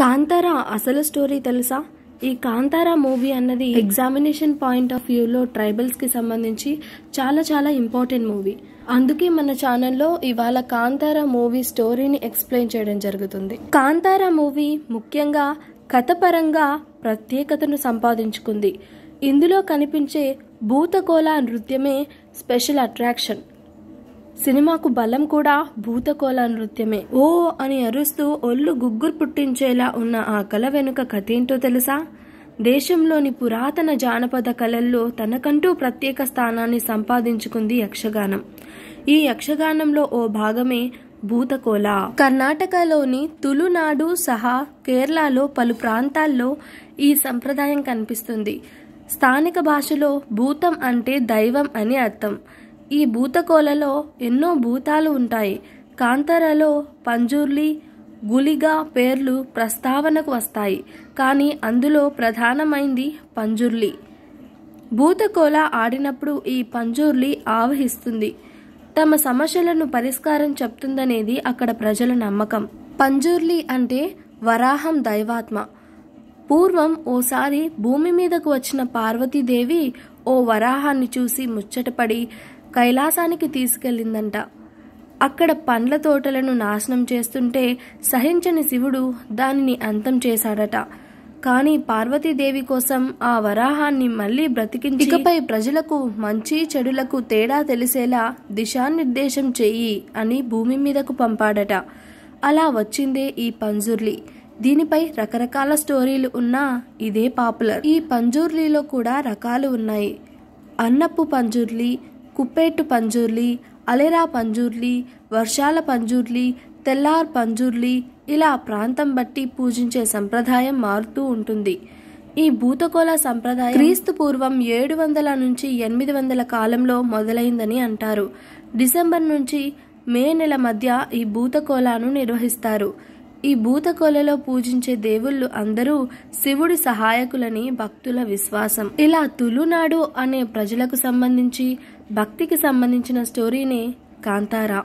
కాంతార అసలు స్టోరీ తెలుసా ఈ కాంతారా మూవీ అన్నది ఎగ్జామినేషన్ పాయింట్ ఆఫ్ వ్యూలో ట్రైబల్స్కి సంబంధించి చాలా చాలా ఇంపార్టెంట్ మూవీ అందుకే మన ఛానల్లో ఇవాళ కాంతారా మూవీ స్టోరీని ఎక్స్ప్లెయిన్ చేయడం జరుగుతుంది కాంతారా మూవీ ముఖ్యంగా కథపరంగా ప్రత్యేకతను సంపాదించుకుంది ఇందులో కనిపించే భూతకోళ నృత్యమే స్పెషల్ అట్రాక్షన్ సినిమాకు బలం కూడా భూతకోల నృత్యమే ఓ అని అరుస్తూ ఒళ్ళు గుగ్గురు పుట్టించేలా ఉన్న ఆ కళ వెనుక కథేంటో తెలుసా దేశంలోని పురాతన జానపద కళల్లో తనకంటూ ప్రత్యేక స్థానాన్ని సంపాదించుకుంది యక్షగానం ఈ యక్షగానంలో ఓ భాగమే భూతకోల కర్ణాటకలోని తులునాడు సహా కేరళలో పలు ప్రాంతాల్లో ఈ సంప్రదాయం కనిపిస్తుంది స్థానిక భాషలో భూతం అంటే దైవం అని అర్థం ఈ భూతకోలలో ఎన్నో భూతాలు ఉంటాయి కాంతారలో పంజూర్లి గులిగా పేర్లు ప్రస్తావనకు వస్తాయి కానీ అందులో ప్రధానమైంది పంజుర్లి భూతకోల ఆడినప్పుడు ఈ పంజూర్లి ఆవహిస్తుంది తమ సమస్యలను పరిష్కారం చెప్తుందనేది అక్కడ ప్రజల నమ్మకం పంజూర్లి అంటే వరాహం దైవాత్మ పూర్వం ఓసారి భూమి మీదకు వచ్చిన పార్వతీదేవి ఓ వరాహాన్ని చూసి ముచ్చటపడి కైలాసానికి తీసుకెళ్ళిందంట అక్కడ పండ్ల తోటలను నాశనం చేస్తుంటే సహించని శివుడు దానిని అంతం చేశాడట కానీ పార్వతీదేవి కోసం ఆ వరాహాన్ని మళ్లీ బ్రతికించి ఇకపై ప్రజలకు మంచి చెడులకు తేడా తెలిసేలా దిశానిర్దేశం చెయ్యి అని భూమి మీదకు పంపాడట అలా వచ్చిందే ఈ పంజుర్లి దీనిపై రకరకాల స్టోరీలు ఉన్నా ఇదే పాపులర్ ఈ పంజుర్లీలో కూడా రకాలు ఉన్నాయి అన్నపు పంజుర్లి కుప్పేట్టు పంజూర్లి అలెరా పంజూర్లి వర్షాల పంజూర్లి తెల్లార్ పంజూర్లి ఇలా ప్రాంతం బట్టి పూజించే సంప్రదాయం మారుతూ ఉంటుంది ఈ భూతకోల సంప్రదాయం క్రీస్తు పూర్వం ఏడు వందల నుంచి ఎనిమిది వందల కాలంలో మొదలైందని అంటారు డిసెంబర్ నుంచి మే నెల మధ్య ఈ భూతకోలాను నిర్వహిస్తారు ఈ భూతకొలలో పూజించే దేవుళ్ళు అందరూ శివుడి సహాయకులని భక్తుల విశ్వాసం ఇలా తులునాడు అనే ప్రజలకు సంబంధించి భక్తికి సంబంధించిన స్టోరీనే కాంతారా